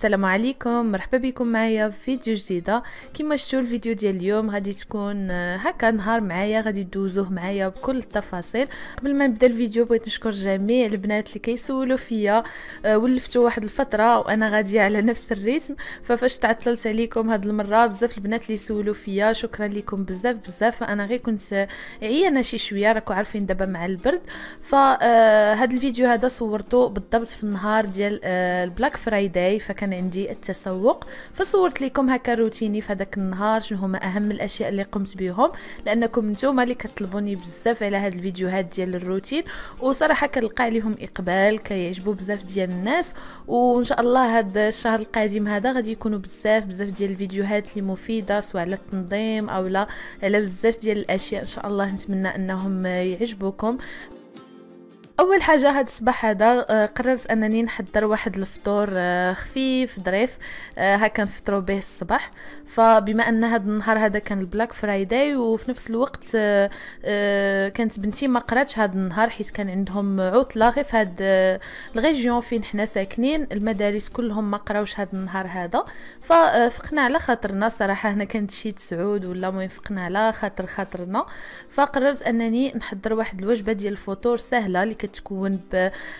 السلام عليكم مرحبا بكم معايا في فيديو جديده كما شفتوا الفيديو ديال اليوم غادي تكون آه، هكا نهار معايا غادي دوزوه معايا بكل التفاصيل قبل ما نبدا الفيديو بغيت نشكر جميع البنات اللي كيسولوا فيا آه، ولفتوا واحد الفتره وانا غاديه على نفس الريتم ففاش تعطلت عليكم هاد المره بزاف البنات اللي سولوا فيا شكرا لكم بزاف بزاف انا غير كنت عيانه شي شويه راكو عارفين دابا مع البرد فهاد آه، الفيديو هذا صورته بالضبط في النهار ديال البلاك فرايداي فكان كان عندي التسوق فصورت لكم هكا روتيني في هذاك النهار شنو هما اهم الاشياء اللي قمت بهم لانكم نتوما اللي كطلبوني بزاف على هاد الفيديوهات ديال الروتين وصراحه كنلقى عليهم اقبال كيعجبوا بزاف ديال الناس وان شاء الله هاد الشهر القادم هذا غادي يكونوا بزاف بزاف ديال الفيديوهات اللي مفيده سواء على التنظيم او لا على بزاف ديال الاشياء ان شاء الله نتمنى انهم يعجبوكم اول حاجه هاد الصباح هذا آه، قررت انني نحضر واحد الفطور آه، خفيف ظريف هكا آه، نفطروا به الصباح فبما ان هاد النهار هذا كان البلاك فرايداي وفي نفس الوقت كانت بنتي ما قراتش هاد النهار حيت كان عندهم عطله غير في هاد الريجيون فين حنا ساكنين المدارس كلهم ما قراوش هاد النهار هذا ففقنا على خاطرنا صراحه هنا كانت شي تسعود ولا ما فقنا على خاطر خاطرنا فقررت انني نحضر واحد الوجبه ديال الفطور سهله اللي كتكون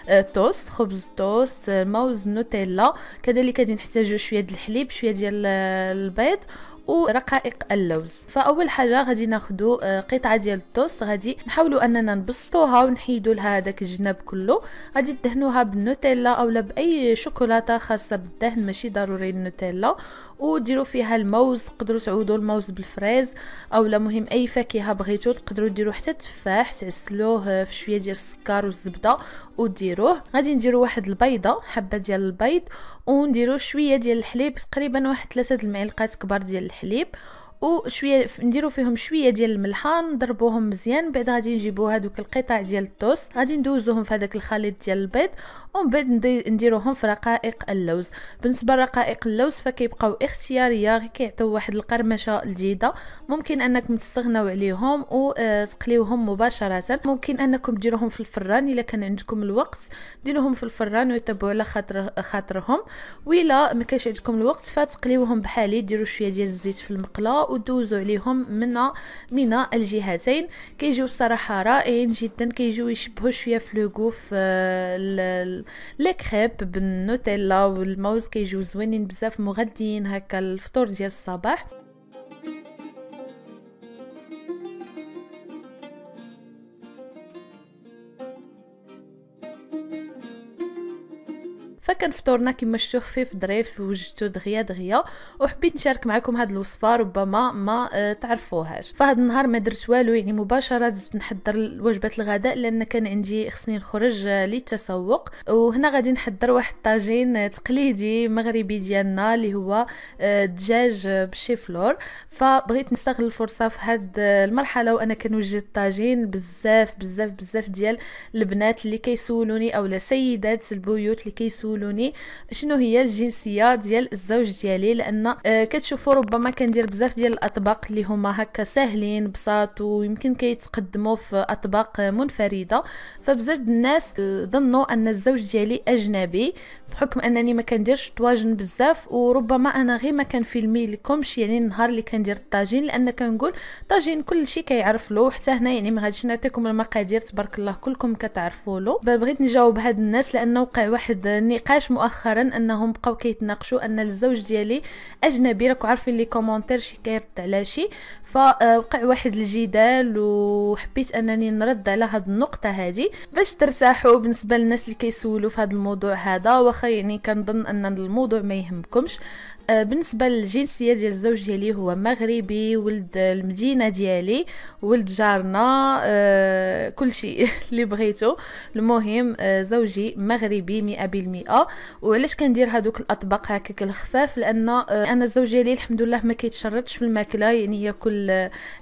بتوست آه، خبز توست آه، موز نوتيلا كذلك غادي نحتاجو شويه ديال الحليب شويه ديال البيض ورقائق اللوز فاول حاجه غادي ناخدو آه، قطعه ديال التوست غادي نحاولوا اننا نبسطوها ونحيدوا لها هذاك الجناب كله غادي تدهنوها بالنوتيلا اولا باي شوكولاته خاصه بالدهن ماشي ضروري النوتيلا وديروا فيها الموز تقدروا تعوضوا الموز بالفريز اولا مهم اي فاكهه بغيتو تقدروا ديروا حتى التفاح تعسلوه في شويه ديال السكر والزبده وديروه غادي نديروا واحد البيضه حبه ديال البيض ونديروا شويه ديال الحليب تقريبا واحد 3 المعلقات كبار ديال الحليب وشويه نديرو فيهم شويه ديال الملحه نضربوهم مزيان بعد غادي نجيبو هذوك القطع ديال التوست غادي ندوزوهم في هذاك الخليط ديال البيض ومن بعد نديروهم في رقائق اللوز بالنسبه لرقائق اللوز فكيبقاو اختياريه غير كيعطيو واحد القرمشه لذيذه ممكن انكم تستغناو عليهم وتقليوهم آه، مباشره ممكن انكم ديروهم في الفران الا كان عندكم الوقت ديروهم في الفران ويطيبوا على خاطر خاطرهم ولا ما عندكم الوقت فتقليوهم بحالي ديروا شويه ديال الزيت في المقله ودوزوا عليهم من من الجهتين كيجيو الصراحه رائعين جدا كيجيو يشبهوا شويه في لوغو في لي كريب بالنوتيلا والموز كيجيو زوينين بزاف مغديين هكا الفطور ديال الصباح كان فطورنا كما شفتوا خفيف ظريف وجدتو دغيا دغيا وحبيت نشارك معكم هاد الوصفه ربما ما آه، تعرفوهاش فهاد النهار ما درت والو يعني مباشره زدت نحضر وجبه الغداء لان كان عندي خصني نخرج آه، للتسوق وهنا غادي نحضر واحد الطاجين آه، تقليدي مغربي ديالنا اللي هو الدجاج دجاج بشي فلور فبغيت نستغل الفرصه في هاد المرحله وانا كنوجد الطاجين بزاف بزاف بزاف ديال البنات اللي كيسولوني اولا سيدات البيوت اللي كيسولوني تسالوني شنو هي الجنسيه ديال الزوج ديالي لان آه، كتشوفوا ربما كندير بزاف ديال الاطباق اللي هما هكا ساهلين بساط ويمكن كيتقدموا في اطباق منفرده فبزاف الناس آه، ظنوا ان الزوج ديالي اجنبي بحكم انني ما كنديرش طواجن بزاف وربما انا غير ما في لكمش يعني النهار اللي كندير الطاجين لان كنقول طاجين كلشي كيعرف له حتى هنا يعني ما غاديش نعطيكم المقادير تبارك الله كلكم كتعرفوا له بغيت نجاوب هاد الناس لانه وقع واحد النقاش مؤخرا انهم بقاو كيتناقشوا ان الزوج ديالي اجنبي راكو عارفين لي كومونتير شي كيرد على شي فوقع واحد الجدال وحبيت انني نرد على هاد النقطه هادي باش ترتاحوا بالنسبه للناس اللي كيسولوا في هاد الموضوع هذا واخا يعني كنظن ان الموضوع ما يهمكمش آه، بالنسبه للجنسيه ديال الزوج ديالي هو مغربي ولد المدينه ديالي ولد جارنا آه، كل شيء اللي بغيتو المهم آه، زوجي مغربي 100% وعلاش كندير هادوك الاطباق هكاك الخفاف لان انا الزوج ديالي الحمد لله ما كيتشرطش في الماكله يعني ياكل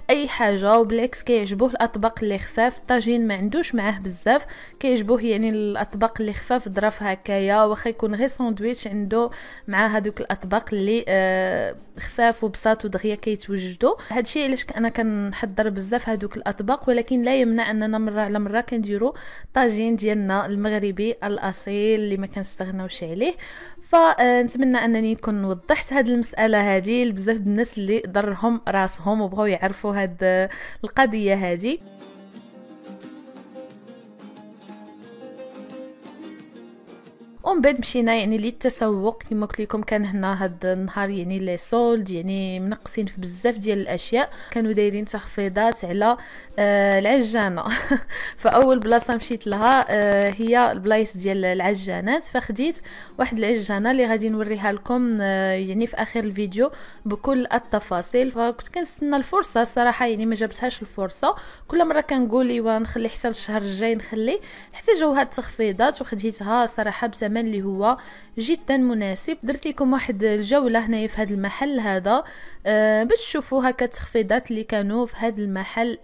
اي حاجه وبالعكس كيعجبوه الاطباق اللي خفاف الطاجين ما عندوش معاه بزاف كيعجبوه يعني الاطباق اللي خفاف ظرف هكايا واخا يكون غير ساندويتش عنده مع هذوك الاطباق اللي آه، خفاف وبساط ودغيا كيتوجدوا هادشي علاش انا كنحضر بزاف هذوك الاطباق ولكن لا يمنع اننا مره على مره كنديروا طاجين ديالنا المغربي الاصيل اللي ما كنستغناوش عليه فنتمنى آه، انني نكون وضحت هاد المساله هادي لبزاف الناس اللي ضرهم راسهم وبغاو يعرفوا هاد آه، القضيه هادي ومن بعد مشينا يعني للتسوق كما قلت لكم كان هنا هاد النهار يعني لي سولد يعني منقصين في بزاف ديال الاشياء كانوا دايرين تخفيضات على آه العجانه فاول بلاصه مشيت لها آه هي البلايص ديال العجانات فخديت واحد العجانه اللي غادي نوريها لكم آه يعني في اخر الفيديو بكل التفاصيل فكنت كنستنى الفرصه الصراحه يعني ما جابتهاش الفرصه كل مره كنقول ايوا نخلي حتى الشهر الجاي نخلي حتى جاو هاد التخفيضات وخديتها صراحه بثمن الزمن اللي هو جدا مناسب درت لكم واحد الجوله هنايا في هذا المحل هذا آه، باش تشوفوا هكا التخفيضات اللي كانوا في هذا المحل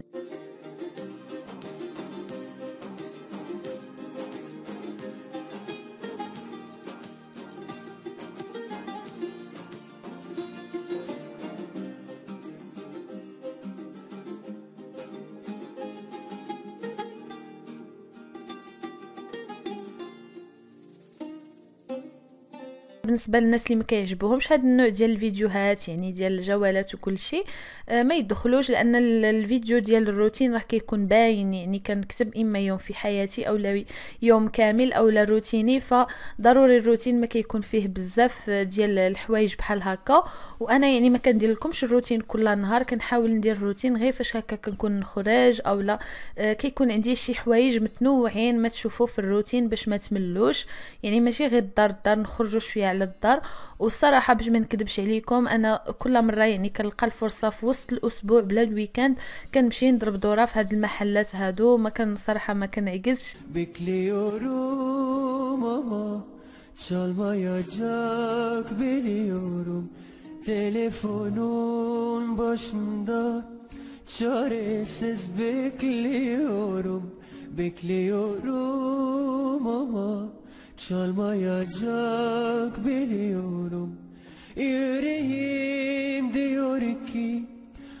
بالنسبه للناس اللي ما كيعجبوهمش هذا النوع ديال الفيديوهات يعني ديال الجولات وكل شيء آه، ما يدخلوش لان الفيديو ديال الروتين راه كيكون باين يعني كنكتب اما يوم في حياتي او يوم كامل او لا روتيني فضروري الروتين ما كيكون فيه بزاف ديال الحوايج بحال هكا وانا يعني ما كندير لكمش الروتين كل نهار كنحاول ندير الروتين غير فاش هكا كنكون نخرج او لا آه، كيكون عندي شي حوايج متنوعين ما تشوفوا في الروتين باش ما تملوش يعني ماشي غير الدار الدار نخرجوا شويه على للدار والصراحه باش ما نكذبش عليكم انا كل مره يعني كنلقى الفرصه في وسط الاسبوع بلا الويكاند كنمشي نضرب دوره في هاد المحلات هادو ما كان صراحه ما كنعجزش bekliyorum ama بليورو biliyorum باش ندار çaresiz بكليورو بكليورو ماما Çalmayacak biliyorum Yüreğim diyor ki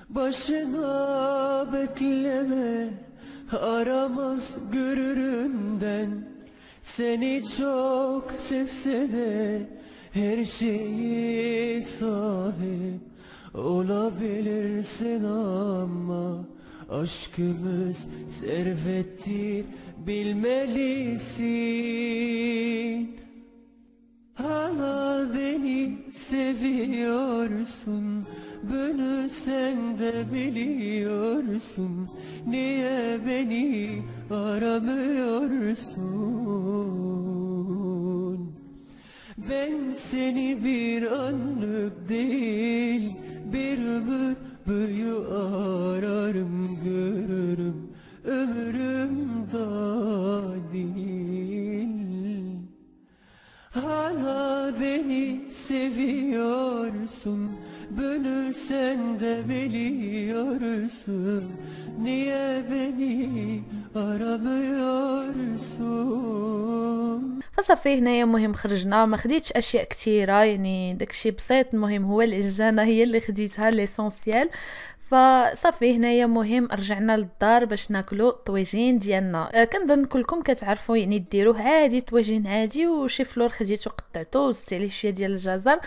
Başına bekleme Aramaz görüründen Seni çok sevse de Her şeyi sahip Olabilirsin ama Aşkımız servettir bilmelisin Hala beni seviyorsun Bunu sen de biliyorsun Niye beni aramıyorsun Ben seni bir anlık değil Bir ömür boyu ararım görürüm ömrüm Hala beni seviyorsun Bunu sen de biliyorsun Niye beni aramıyorsun فصافي هنايا مهم خرجنا ما خديتش اشياء كثيره يعني داكشي بسيط المهم هو العجانه هي اللي خديتها ليسونسيال فصافي هنايا مهم رجعنا للدار باش ناكلو الطويجين ديالنا أه كنظن كلكم كتعرفوا يعني ديروه عادي طويجين عادي وشي فلور خديتو قطعتو وزدت عليه شويه ديال الجزر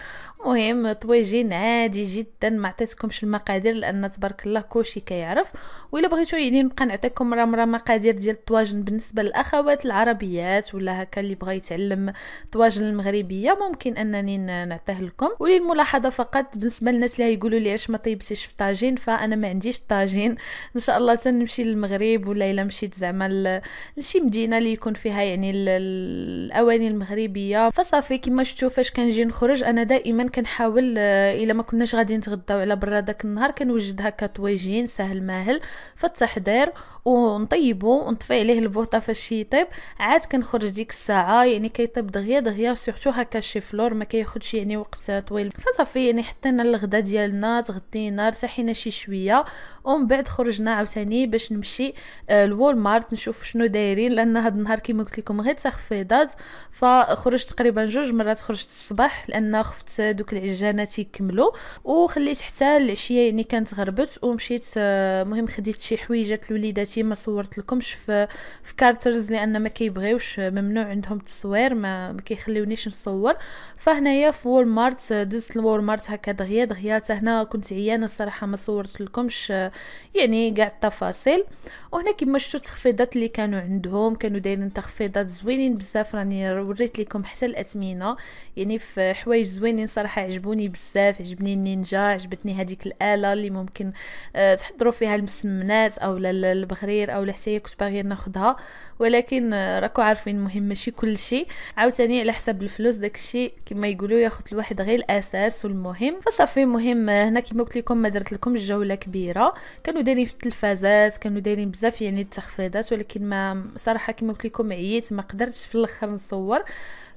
مهم طويجين عادي جدا ما عطيتكمش المقادير لان تبارك الله كلشي كيعرف الا بغيتو يعني نبقى نعطيكم مرة مرة مقادير ديال الطواجن بالنسبه للاخوات العربيات ولا هكا اللي بغى يتعلم الطواجن المغربيه ممكن انني نعطيه لكم وللملاحظه فقط بالنسبه للناس اللي يقولوا لي علاش ما طيبتيش في الطاجين ف عارفه انا ما عنديش طاجين ان شاء الله تنمشي للمغرب ولا الا مشيت زعما لشي مدينه اللي يكون فيها يعني الاواني المغربيه فصافي كما شفتوا فاش كنجي نخرج انا دائما كنحاول آه، الا ما كناش غادي نتغداو على برا داك النهار كنوجد هكا طويجين ساهل ماهل فالتحضير ونطيبو ونطفي عليه البوطه فاش يطيب عاد كنخرج ديك الساعه يعني كيطيب دغيا دغيا سورتو هكا شي فلور ما كياخذش يعني وقت طويل فصافي يعني حتى انا الغدا ديالنا تغدينا ارتاحينا شي شويه ومن بعد خرجنا عاوتاني باش نمشي آه، لوول مارت نشوف شنو دايرين لان هاد النهار كيما قلت لكم غير تخفيضات فخرجت تقريبا جوج مرات خرجت الصباح لان خفت دوك العجانات يكملوا وخليت حتى العشيه يعني كانت غربت ومشيت آه، مهم خديت شي حويجات لوليداتي ما صورت لكمش في في كارترز لان ما كيبغيوش آه، ممنوع عندهم التصوير ما, ما كيخليونيش نصور فهنايا في وول مارت دزت لوول مارت هكا دغيا دغيا حتى هنا كنت عيانه الصراحه ما صورت قلت لكمش آه، يعني كاع التفاصيل وهنا كما شفتوا التخفيضات اللي كانوا عندهم كانوا دايرين تخفيضات زوينين بزاف راني وريت لكم حتى الاثمنه يعني في حوايج زوينين صراحه عجبوني بزاف عجبني النينجا عجبتني هذيك الاله اللي ممكن آه، تحضروا فيها المسمنات او البغرير او حتى هي كنت باغيه ناخذها ولكن آه، راكو عارفين مهم ماشي كلشي عاوتاني على حسب الفلوس داكشي كما يقولوا ياخذ الواحد غير الاساس والمهم فصافي مهم هنا كما قلت لكم ما درت لكم الجو جوله كبيره كانوا دايرين في التلفازات كانوا دايرين بزاف يعني التخفيضات ولكن ما صراحه كما قلت لكم عييت ما قدرتش في الاخر نصور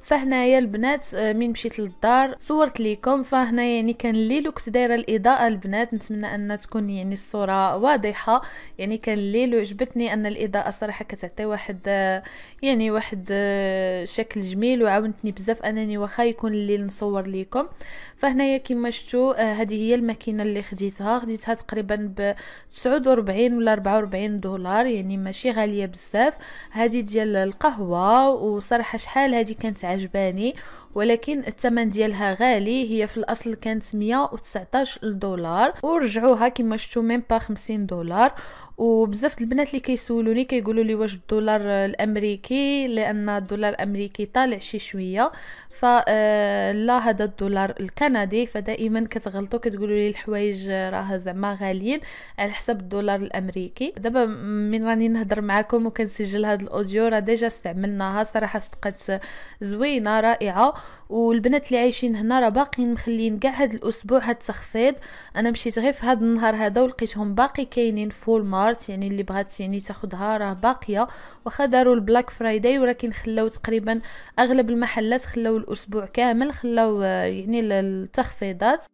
فهنايا البنات آه، من مشيت للدار صورت ليكم فهنا يعني كان الليل وكنت دايره الاضاءه البنات نتمنى ان تكون يعني الصوره واضحه يعني كان الليل وعجبتني ان الاضاءه صراحه كتعطي واحد آه، يعني واحد آه، شكل جميل وعاونتني بزاف انني واخا يكون الليل نصور ليكم فهنايا كما شفتوا هذه هي الماكينه اللي خديتها خديتها تقريبا ب 49 ولا 44 دولار يعني ماشي غاليه بزاف هذه ديال القهوه وصراحه شحال هذه كانت عجباني ولكن الثمن ديالها غالي هي في الاصل كانت 119 دولار ورجعوها كما شفتوا ميم با 50 دولار وبزاف البنات اللي كيسولوني كيقولوا لي واش الدولار الامريكي لان الدولار الامريكي طالع شي شويه ف آه، لا هذا الدولار الكندي فدائما كتغلطوا كتقولوا لي الحوايج راه زعما غاليين على حسب الدولار الامريكي دابا من راني نهضر معكم وكنسجل هذا الاوديو راه ديجا استعملناها صراحه صدقت زوينه رائعه والبنات اللي عايشين هنا راه باقيين مخليين كاع هاد الاسبوع هاد التخفيض انا مشيت غير في هاد النهار هذا ولقيتهم باقي كاينين فول مارت يعني اللي بغات يعني تاخذها راه باقيه واخا داروا البلاك فرايداي ولكن خلاو تقريبا اغلب المحلات خلاو الاسبوع كامل خلاو آه، يعني التخفيضات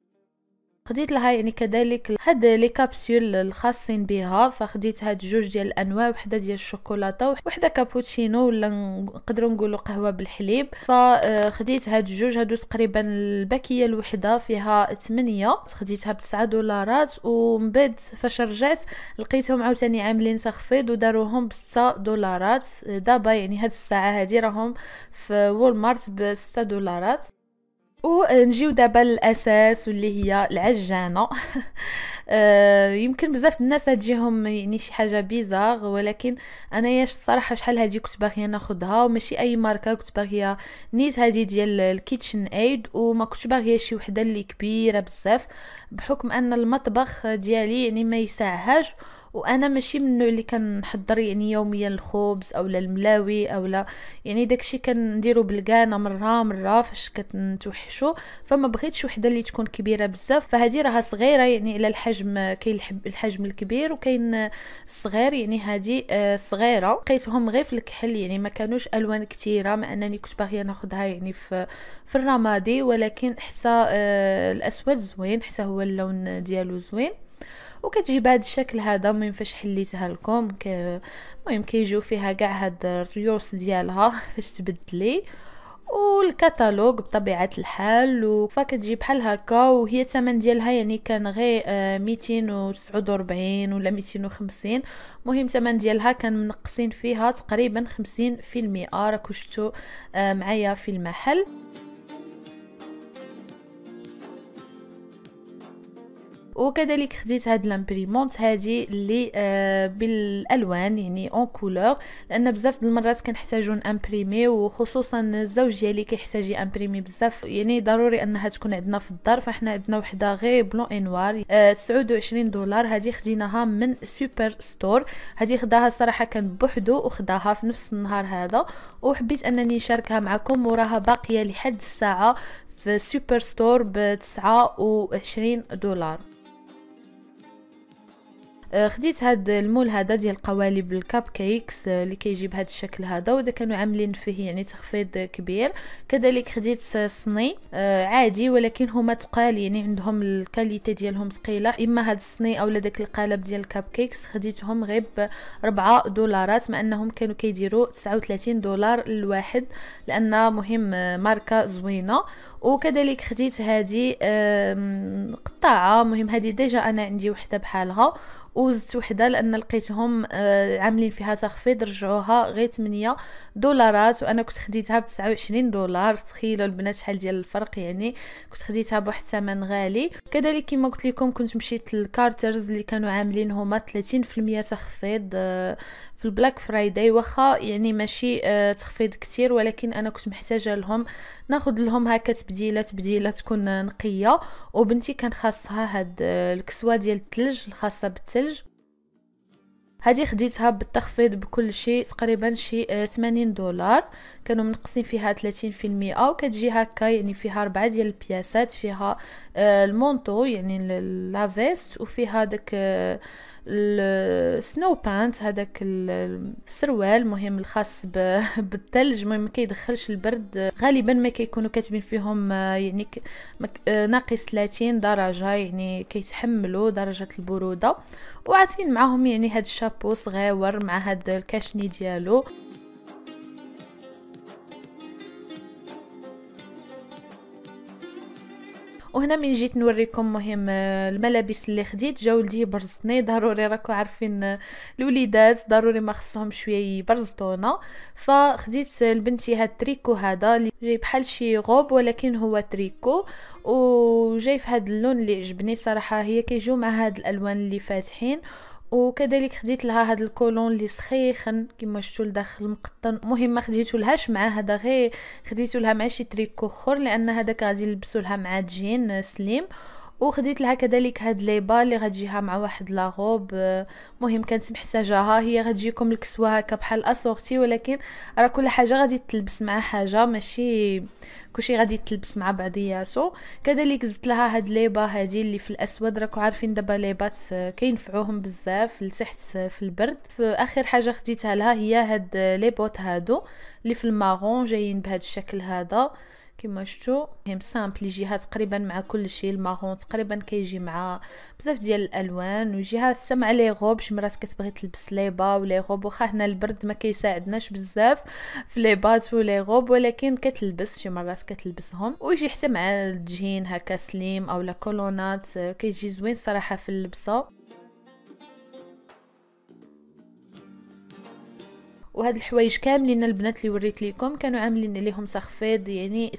خديت لها يعني كذلك هاد لي كابسول الخاصين بها فخديت هاد جوج ديال الانواع وحده ديال الشوكولاته وحده كابوتشينو ولا نقدروا نقولوا قهوه بالحليب فخديت آه، هاد جوج هادو تقريبا الباكيه الوحده فيها 8 خديتها ب 9 دولارات ومن بعد فاش رجعت لقيتهم عاوتاني عاملين تخفيض وداروهم ب 6 دولارات دابا يعني هاد الساعه هادي راهم في وول مارت ب 6 دولارات ونجيو دابا للاساس واللي هي العجانه آه، يمكن بزاف الناس تجيهم يعني شي حاجه بيزاغ ولكن انايا الصراحه شحال هذه كنت باغيه ناخذها وماشي اي ماركه كنت باغيه نيت هذه ديال الكيتشن ايد وما كنتش باغيه شي وحده اللي كبيره بزاف بحكم ان المطبخ ديالي يعني ما يساعهاش وانا ماشي من النوع اللي كنحضر يعني يوميا الخبز اولا الملاوي اولا يعني داكشي كنديرو بالكانه مره مره فاش كتنتوحشو فما بغيتش وحده اللي تكون كبيره بزاف فهذه راها صغيره يعني على الحجم كاين الحجم الكبير وكاين الصغير يعني هذه آه، صغيره لقيتهم غير في الكحل يعني ما كانوش الوان كثيره مع انني كنت باغيه ناخذها يعني في في الرمادي ولكن حتى آه، الاسود زوين حتى هو اللون ديالو زوين وكتجي بهذا الشكل هذا المهم فاش حليتها لكم المهم كيجيو فيها كاع هاد الريوس ديالها فاش تبدلي والكتالوج بطبيعه الحال وفكتجي بحال هكا وهي الثمن ديالها يعني كان غير 249 آه، ولا 250 مهم الثمن ديالها كان منقصين فيها تقريبا 50% راكو شفتوا آه، معايا في المحل وكذلك خديت هاد لامبريمونت هادي اللي آه بالالوان يعني اون كولور لان بزاف د المرات كنحتاجو امبريمي وخصوصا الزوج ديالي كيحتاج امبريمي بزاف يعني ضروري انها تكون عندنا في الدار فاحنا عندنا وحده غير بلون انوار آه 29 دولار هادي خديناها من سوبر ستور هادي خداها الصراحه كان بوحدو وخداها في نفس النهار هذا وحبيت انني نشاركها معكم وراها باقيه لحد الساعه في سوبر ستور ب 29 دولار آه، خديت هاد المول هذا ديال قوالب الكاب كيكس آه، اللي كيجي بهذا الشكل هذا وده كانوا عاملين فيه يعني تخفيض كبير كذلك خديت صني آه، عادي ولكن هما تقال يعني عندهم الكاليتي ديالهم ثقيله اما هاد الصني اولا داك القالب ديال الكاب كيكس خديتهم غير ب 4 دولارات مع انهم كانوا كيديروا 39 دولار الواحد لان مهم ماركه زوينه وكذلك خديت هذه قطاعه مهم هذه ديجا انا عندي وحده بحالها وزدت وحده لان لقيتهم آه، عاملين فيها تخفيض رجعوها غير 8 دولارات وانا كنت خديتها ب 29 دولار تخيلوا البنات شحال ديال الفرق يعني كنت خديتها بواحد الثمن غالي كذلك كما قلت لكم كنت مشيت للكارترز اللي كانوا عاملين هما 30% تخفيض آه، في البلاك فرايداي واخا يعني ماشي آه، تخفيض كتير ولكن انا كنت محتاجه لهم ناخذ لهم هكا تبديله تبديله تكون نقيه وبنتي كان خاصها هاد الكسوه ديال الثلج الخاصه بالثلج هذه خديتها بالتخفيض بكل شيء تقريبا شي 80 آه، دولار كانوا منقصين فيها 30% وكتجي هكا يعني فيها ربعه ديال البياسات فيها آه، المونطو يعني لافيست وفيها داك آه، السنو بانت هذاك السروال مهم الخاص بالثلج المهم ما كيدخلش البرد غالبا ما كيكونوا كاتبين فيهم آه، يعني آه، ناقص 30 درجه يعني كيتحملوا درجه البروده وعاتين معاهم يعني هاد الشابو صغيور مع هاد الكاشني ديالو وهنا من جيت نوريكم مهم آه، الملابس اللي خديت جا ولدي برزتني ضروري راكو عارفين آه، الوليدات ضروري ما خصهم شويه يبرزطونا فخديت لبنتي هاد التريكو هذا اللي جاي بحال شي غوب ولكن هو تريكو وجاي في هاد اللون اللي عجبني صراحه هي كيجيو مع هاد الالوان اللي فاتحين وكذلك خديت لها هذا الكولون اللي سخيخن كما شفتوا لداخل مقطن مهم ما خديته لهاش مع هذا غير خديته لها مع شي تريكو اخر لان هذاك غادي نلبسو لها مع جين سليم وخديت لها كذلك هاد ليبا اللي غتجيها مع واحد لاغوب آه، مهم كانت محتاجاها هي غتجيكم الكسوه هكا بحال اسورتي ولكن راه كل حاجه غادي تلبس مع حاجه ماشي كلشي غادي تلبس مع بعضياتو كذلك زدت لها هاد ليبا هادي اللي في الاسود راكو عارفين دابا بات آه، كينفعوهم بزاف لتحت آه، في البرد في اخر حاجه خديتها لها هي هاد لي بوت هادو اللي في المارون جايين بهاد الشكل هذا كما شفتوا هم سامبل يجيها تقريبا مع كل شيء المارون تقريبا كيجي مع بزاف ديال الالوان ويجيها حتى مع لي غوب شي مرات كتبغي تلبس ليبا ولي غوب واخا هنا البرد ما كيساعدناش بزاف في لي بات ولي غوب ولكن كتلبس شي مرات كتلبسهم ويجي حتى مع الجين هكا سليم او لا كولونات كيجي زوين صراحه في اللبسه وهاد الحوايج كاملين البنات اللي وريت لكم كانوا عاملين ليهم تخفيض يعني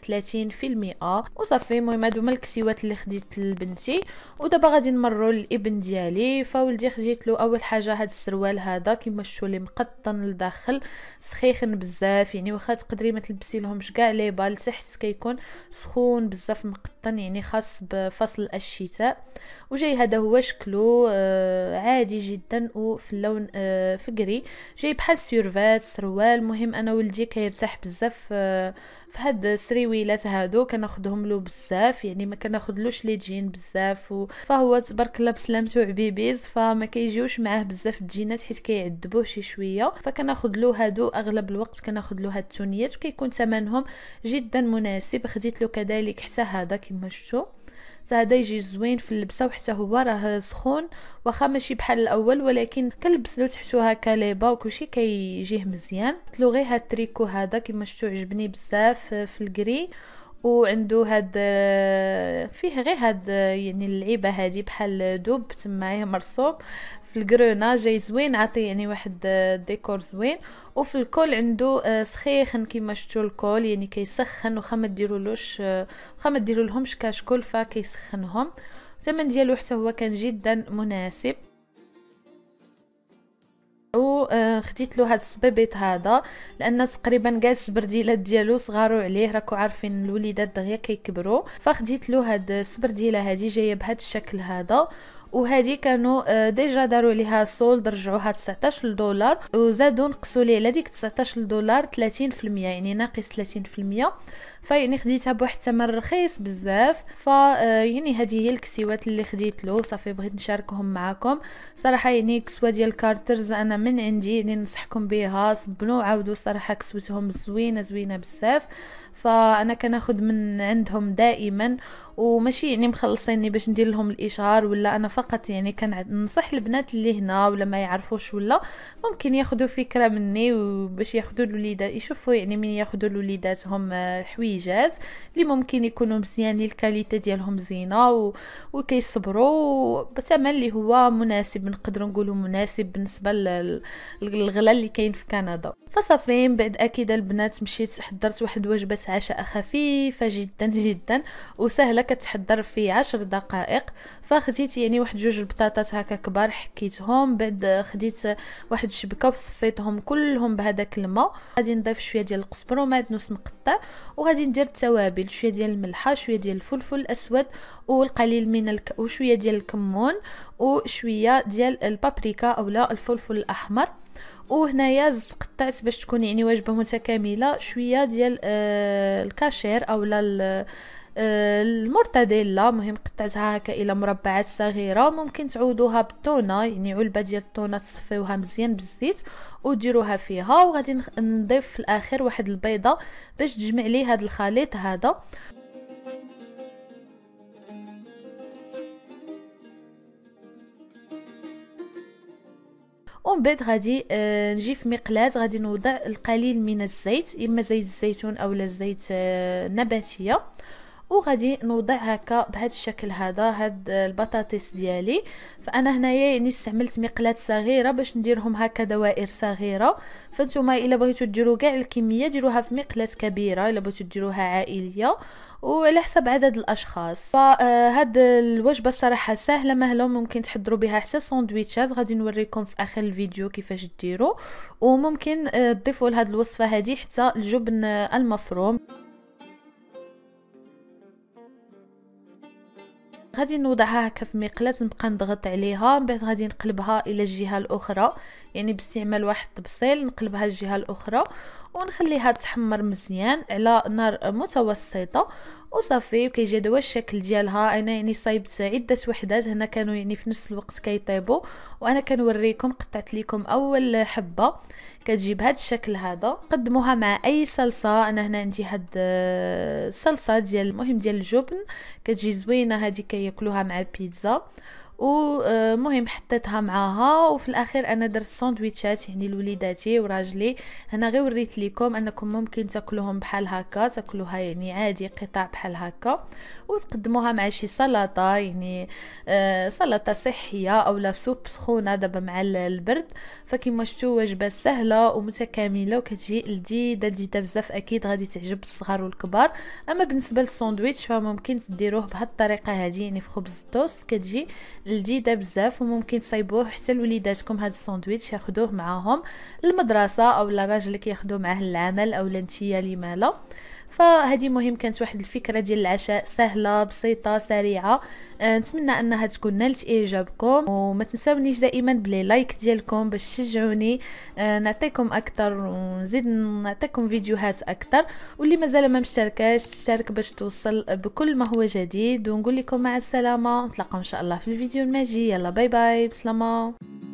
30% وصافي المهم هادو هما الكسيوات اللي خديت لبنتي ودابا غادي نمروا للابن ديالي فولدي خديت له اول حاجه هاد السروال هذا كما شفتوا لي مقطن لداخل سخيخن بزاف يعني واخا تقدري ما تلبسي لهمش كاع لي بال تحت كيكون سخون بزاف مقطن يعني خاص بفصل الشتاء وجاي هذا هو شكله آه، عادي جدا وفي اللون آه، فقري جاي بحال سيرفال جلابات سروال مهم انا ولدي كيرتاح بزاف آه، في هاد السريويلات هادو كناخذهم له بزاف يعني ما كناخذلوش لي جين بزاف و... فهو تبارك الله بسلامته عبيبيز فما كيجيوش معاه بزاف الجينات حيت كيعذبوه شي شويه فكناخذ له هادو اغلب الوقت كناخذ له هاد التونيات وكيكون ثمنهم جدا مناسب خديت له كذلك حتى هذا كما شفتوا حتى هذا يجي زوين في اللبسه وحتى هو راه سخون واخا ماشي بحال الاول ولكن كنلبس له تحتو هكا ليبا وكلشي كيجيه مزيان قلت له غير هاد التريكو هذا كما شفتو عجبني بزاف في الكري وعندو هاد آه، فيه غير هاد آه، يعني اللعيبه هادي بحال آه، دب تما مرسوم في الكرونا جاي زوين عطي يعني واحد ديكور زوين وفي الكل عنده سخيخن كيما شفتوا الكل يعني كيسخن وخا ما ديرولوش وخا ما ديرولهمش كشكل فكيسخنهم الثمن ديالو حتى هو كان جدا مناسب وخديت آه، له هذا السبابيط هذا لان تقريبا كاع السبرديلات ديالو صغاروا عليه راكو عارفين الوليدات دغيا كيكبروا فخديت له هاد السبرديله هذه جايه بهذا الشكل هذا وهذه كانوا آه، ديجا داروا ليها سولد رجعوها 19 دولار وزادوا نقصوا على ديك 19 دولار 30% يعني ناقص 30% فيعني خديتها بواحد الثمن رخيص بزاف ف آه، يعني هذه هي الكسيوات اللي خديت له صافي بغيت نشاركهم معكم صراحه يعني كسوه ديال كارترز انا من عندي يعني ننصحكم بها صبنوا وعاودوا صراحه كسوتهم زوينه زوينه بزاف فانا كناخذ من عندهم دائما وماشي يعني مخلصيني باش ندير لهم الاشهار ولا انا فقط يعني كننصح البنات اللي هنا ولا ما يعرفوش ولا ممكن ياخذوا فكره مني باش ياخذوا الوليدات يشوفوا يعني من ياخذوا لوليداتهم آه، الحويجات اللي ممكن يكونوا مزيانين الكاليتي ديالهم زينه و... وكيصبروا بثمن اللي هو مناسب نقدروا نقولوا مناسب بالنسبه للغلا اللي كاين في كندا فصافي من بعد اكيد البنات مشيت حضرت واحد وجبه عشاء خفيفه جدا جدا وسهله كتحضر في عشر دقائق فخديت يعني واحد جوج البطاطات هكا كبار حكيتهم بعد خديت واحد الشبكه وصفيتهم كلهم بهذاك الماء غادي نضيف شويه ديال القزبر ومعدنوس مقطع وغادي ندير التوابل شويه ديال الملحه شويه ديال الفلفل الاسود والقليل من الك... وشويه ديال الكمون وشويه ديال البابريكا اولا الفلفل الاحمر وهنايا زدت قطعت باش تكون يعني وجبه متكامله شويه ديال آه الكاشير اولا آه، المرتديلا مهم قطعتها هكا الى مربعات صغيره ممكن تعودوها بالتونه يعني علبه ديال التونه تصفيوها مزيان بالزيت وديروها فيها وغادي نضيف في الاخر واحد البيضه باش تجمع لي هذا الخليط هذا ومن بعد غادي آه نجي في مقلاة غادي نوضع القليل من الزيت اما زيت الزيتون اولا الزيت آه نباتيه وغادي نوضع هكا بهذا الشكل هذا هاد البطاطس ديالي فانا هنايا يعني استعملت مقلات صغيره باش نديرهم هكا دوائر صغيره فانتوما الا بغيتو ديروا كاع الكميه ديروها في مقلات كبيره الا بغيتو ديروها عائليه وعلى حسب عدد الاشخاص فهاد آه، الوجبه الصراحه سهله مهله ممكن تحضروا بها حتى ساندويتشات غادي نوريكم في اخر الفيديو كيفاش ديروا وممكن آه، تضيفوا لهاد الوصفه هذه حتى الجبن آه، المفروم غادي نوضعها هكا في مقلاة نبقى نضغط عليها من بعد غادي نقلبها الى الجهه الاخرى يعني باستعمال واحد الطبسيل نقلبها الجهه الاخرى ونخليها تحمر مزيان على نار متوسطه وصافي وكيجي دوا الشكل ديالها انا يعني صايبت عده وحدات هنا كانوا يعني في نفس الوقت كيطيبوا وانا كنوريكم قطعت لكم اول حبه كتجي بهذا الشكل هذا قدموها مع اي صلصه انا هنا عندي هاد الصلصه آه، ديال المهم ديال الجبن كتجي زوينه هذه كياكلوها مع بيتزا ومهم حطيتها معاها وفي الاخير انا درت ساندويتشات يعني لوليداتي وراجلي هنا غير وريت لكم انكم ممكن تاكلوهم بحال هكا تاكلوها يعني عادي قطع بحال هكا وتقدموها مع شي سلطه يعني آه، سلطه صحيه او لا سوب سخونه دابا مع البرد فكما شفتوا وجبه سهله ومتكامله وكتجي لذيذه لذيذه بزاف اكيد غادي تعجب الصغار والكبار اما بالنسبه للساندويتش فممكن تديروه بهاد الطريقه هذه يعني في خبز التوست كتجي لذيذه بزاف وممكن تصايبوه حتى لوليداتكم هذا الساندويتش ياخذوه معاهم للمدرسه او للراجل اللي كياخذوه معاه للعمل او لانتيا لما لا فهذه مهم كانت واحد الفكره ديال العشاء سهله بسيطه سريعه أه، نتمنى انها تكون نالت اعجابكم وما تنسونيش دائما بلي لايك ديالكم باش تشجعوني أه، نعطيكم اكثر ونزيد نعطيكم فيديوهات اكثر واللي مازال ما مشتركاش تشارك باش توصل بكل ما هو جديد ونقول لكم مع السلامه نتلاقاو ان شاء الله في الفيديو الماجي يلا باي باي بسلامه